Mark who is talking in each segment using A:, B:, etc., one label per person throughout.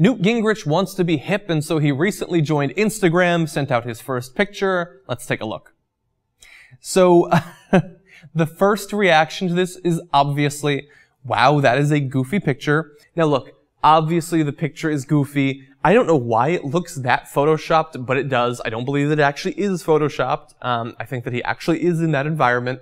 A: Newt Gingrich wants to be hip, and so he recently joined Instagram, sent out his first picture. Let's take a look. So, the first reaction to this is obviously, wow, that is a goofy picture. Now look, obviously the picture is goofy. I don't know why it looks that photoshopped, but it does. I don't believe that it actually is photoshopped. Um, I think that he actually is in that environment.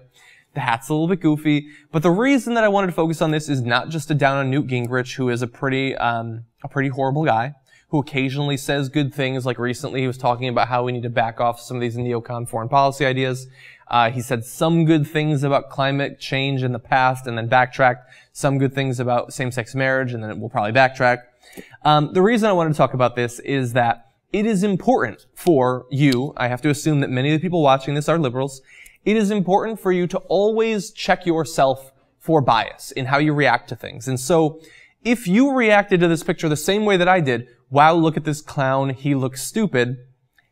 A: The hat's a little bit goofy, but the reason that I wanted to focus on this is not just to down on Newt Gingrich, who is a pretty, um, a pretty horrible guy, who occasionally says good things, like recently he was talking about how we need to back off some of these neocon foreign policy ideas. Uh, he said some good things about climate change in the past and then backtracked, some good things about same-sex marriage and then we'll probably backtrack. Um, the reason I wanted to talk about this is that it is important for you, I have to assume that many of the people watching this are liberals, it is important for you to always check yourself for bias in how you react to things. And so if you reacted to this picture the same way that I did, wow, look at this clown, he looks stupid,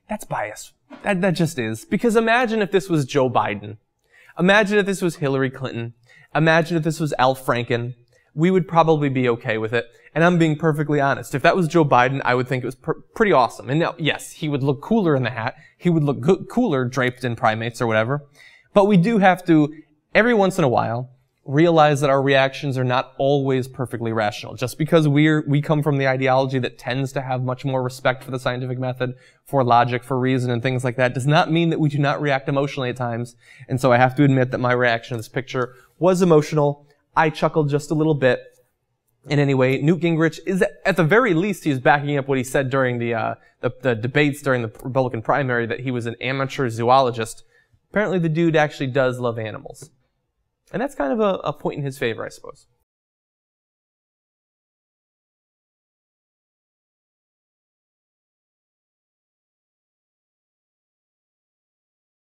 A: that's bias. That, that just is. Because imagine if this was Joe Biden. Imagine if this was Hillary Clinton. Imagine if this was Al Franken we would probably be okay with it. And I'm being perfectly honest. If that was Joe Biden, I would think it was pr- pretty awesome. And now, yes, he would look cooler in the hat. He would look go- cooler draped in primates or whatever. But we do have to, every once in a while, realize that our reactions are not always perfectly rational. Just because we're, we come from the ideology that tends to have much more respect for the scientific method, for logic, for reason, and things like that, does not mean that we do not react emotionally at times. And so I have to admit that my reaction to this picture was emotional. I chuckled just a little bit. And anyway, Newt Gingrich is, at the very least, he's backing up what he said during the, uh, the, the debates during the Republican primary that he was an amateur zoologist. Apparently, the dude actually does love animals. And that's kind of a, a point in his favor, I suppose.